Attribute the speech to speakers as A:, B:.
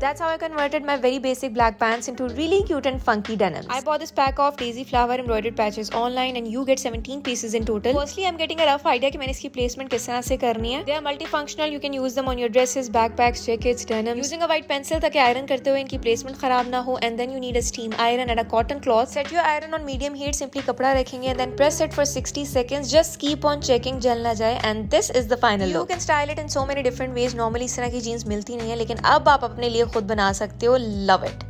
A: That's how I converted my very basic black pants into really cute and funky denims. I bought this pack of daisy flower embroidered patches online and you get 17 pieces in total. Firstly, I'm getting a rough idea ki maine iski placement kis tarah se karni hai. They are multifunctional. You can use them on your dresses, backpacks, jackets, denims. Using a white pencil ताकि iron karte hue inki placement kharab na ho And then you need a steam iron and a cotton cloth. Set your iron on medium heat. Simply kapda rakhenge and then press it for 60 seconds. Just keep on checking jal na jaye And this is the final you look. You can style it in so many different ways. Normally is tarah ki jeans milti nahi hai lekin ab aap apne
B: liye खुद बना सकते हो love it